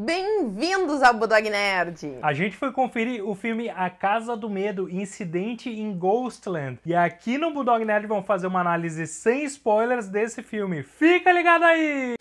Bem-vindos ao Budog Nerd! A gente foi conferir o filme A Casa do Medo, Incidente em Ghostland. E aqui no Budog Nerd vamos fazer uma análise sem spoilers desse filme. Fica ligado aí!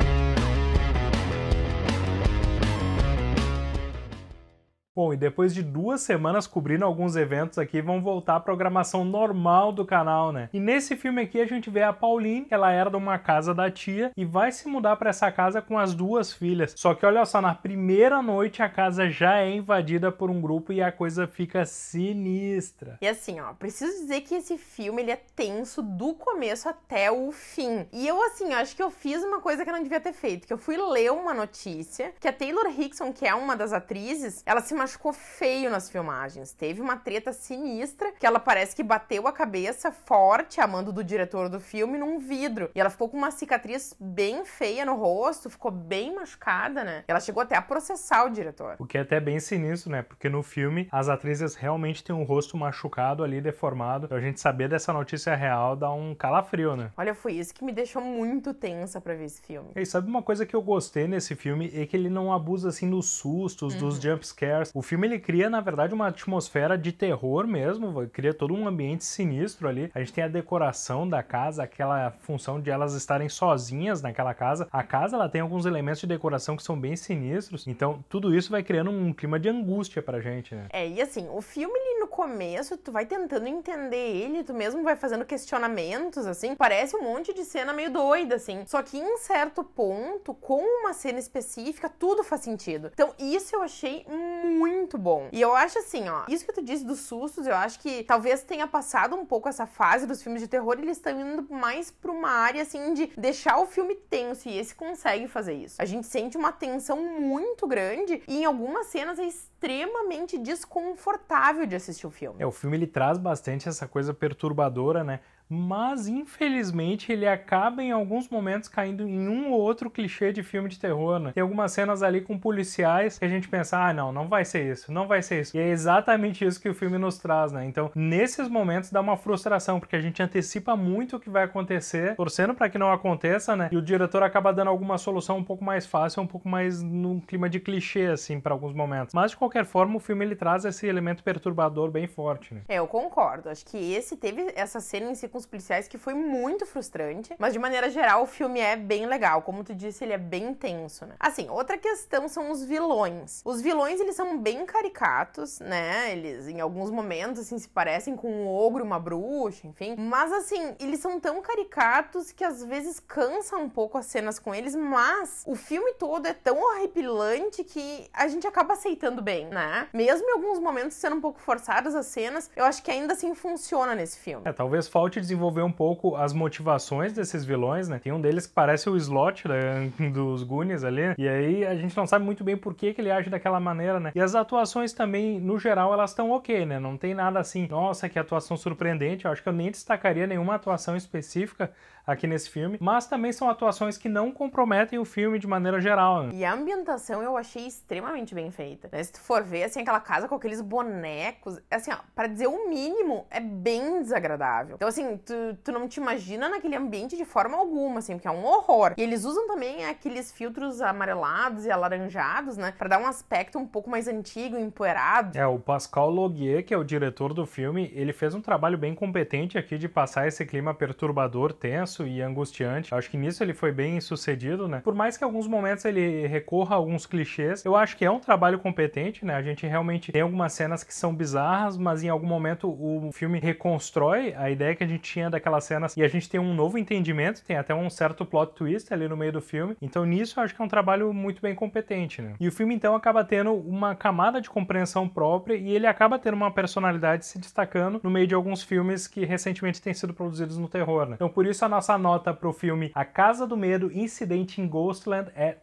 Bom, e depois de duas semanas cobrindo alguns eventos aqui, vão voltar à programação normal do canal, né? E nesse filme aqui a gente vê a Pauline, ela era de uma casa da tia e vai se mudar para essa casa com as duas filhas. Só que olha só, na primeira noite a casa já é invadida por um grupo e a coisa fica sinistra. E assim, ó, preciso dizer que esse filme ele é tenso do começo até o fim. E eu assim, acho que eu fiz uma coisa que eu não devia ter feito, que eu fui ler uma notícia que a Taylor Hickson, que é uma das atrizes, ela se machucou machucou feio nas filmagens. Teve uma treta sinistra que ela parece que bateu a cabeça forte, a mando do diretor do filme, num vidro. E ela ficou com uma cicatriz bem feia no rosto, ficou bem machucada, né? Ela chegou até a processar o diretor. O que é até bem sinistro, né? Porque no filme as atrizes realmente têm um rosto machucado ali, deformado. Então a gente saber dessa notícia real dá um calafrio, né? Olha, foi isso que me deixou muito tensa para ver esse filme. E sabe uma coisa que eu gostei nesse filme é que ele não abusa assim dos sustos, uhum. dos jump scares. O filme ele cria, na verdade, uma atmosfera de terror mesmo, cria todo um ambiente sinistro ali. A gente tem a decoração da casa, aquela função de elas estarem sozinhas naquela casa. A casa ela tem alguns elementos de decoração que são bem sinistros, então tudo isso vai criando um clima de angústia pra gente, né? É, e assim, o filme ele no começo, tu vai tentando entender ele, tu mesmo vai fazendo questionamentos, assim, parece um monte de cena meio doida, assim. Só que em certo ponto, com uma cena específica, tudo faz sentido. Então, isso eu achei muito muito bom. E eu acho assim, ó, isso que tu disse dos sustos, eu acho que talvez tenha passado um pouco essa fase dos filmes de terror, eles estão indo mais pra uma área assim de deixar o filme tenso e esse consegue fazer isso. A gente sente uma tensão muito grande e em algumas cenas é extremamente desconfortável de assistir o filme. É, o filme ele traz bastante essa coisa perturbadora, né? mas infelizmente ele acaba em alguns momentos caindo em um ou outro clichê de filme de terror, né? Tem algumas cenas ali com policiais que a gente pensa, ah, não, não vai ser isso, não vai ser isso. E é exatamente isso que o filme nos traz, né? Então, nesses momentos dá uma frustração, porque a gente antecipa muito o que vai acontecer, torcendo para que não aconteça, né? E o diretor acaba dando alguma solução um pouco mais fácil, um pouco mais num clima de clichê, assim, para alguns momentos. Mas, de qualquer forma, o filme ele traz esse elemento perturbador bem forte, né? É, eu concordo. Acho que esse teve essa cena em si com os policiais, que foi muito frustrante. Mas de maneira geral, o filme é bem legal. Como tu disse, ele é bem tenso, né? Assim, outra questão são os vilões. Os vilões, eles são bem caricatos, né? Eles, em alguns momentos, assim, se parecem com um ogro, uma bruxa, enfim. Mas, assim, eles são tão caricatos que às vezes cansa um pouco as cenas com eles, mas o filme todo é tão horripilante que a gente acaba aceitando bem, né? Mesmo em alguns momentos sendo um pouco forçadas as cenas, eu acho que ainda assim funciona nesse filme. É, talvez falte desenvolver um pouco as motivações desses vilões, né? Tem um deles que parece o Slot né, dos Goonies ali, e aí a gente não sabe muito bem por que, que ele age daquela maneira, né? E as atuações também, no geral, elas estão ok, né? Não tem nada assim, nossa, que atuação surpreendente. Eu acho que eu nem destacaria nenhuma atuação específica aqui nesse filme, mas também são atuações que não comprometem o filme de maneira geral. Né? E a ambientação eu achei extremamente bem feita. Né? Se tu for ver, assim, aquela casa com aqueles bonecos, assim, para pra dizer o mínimo, é bem desagradável. Então, assim, tu, tu não te imagina naquele ambiente de forma alguma, assim, porque é um horror. E eles usam também aqueles filtros amarelados e alaranjados, né? Pra dar um aspecto um pouco mais antigo, empoeirado. É, o Pascal Logier, que é o diretor do filme, ele fez um trabalho bem competente aqui de passar esse clima perturbador, tenso e angustiante. acho que nisso ele foi bem sucedido, né? Por mais que alguns momentos ele recorra a alguns clichês, eu acho que é um trabalho competente, né? A gente realmente tem algumas cenas que são bizarras, mas em algum momento o filme reconstrói a ideia que a gente tinha daquela cena. E a gente tem um novo entendimento, tem até um certo plot twist ali no meio do filme. Então nisso eu acho que é um trabalho muito bem competente, né? E o filme então acaba tendo uma camada de compreensão própria e ele acaba tendo uma personalidade se destacando no meio de alguns filmes que recentemente têm sido produzidos no terror, né? Então por isso a nossa nota pro filme A Casa do Medo, Incidente em Ghostland é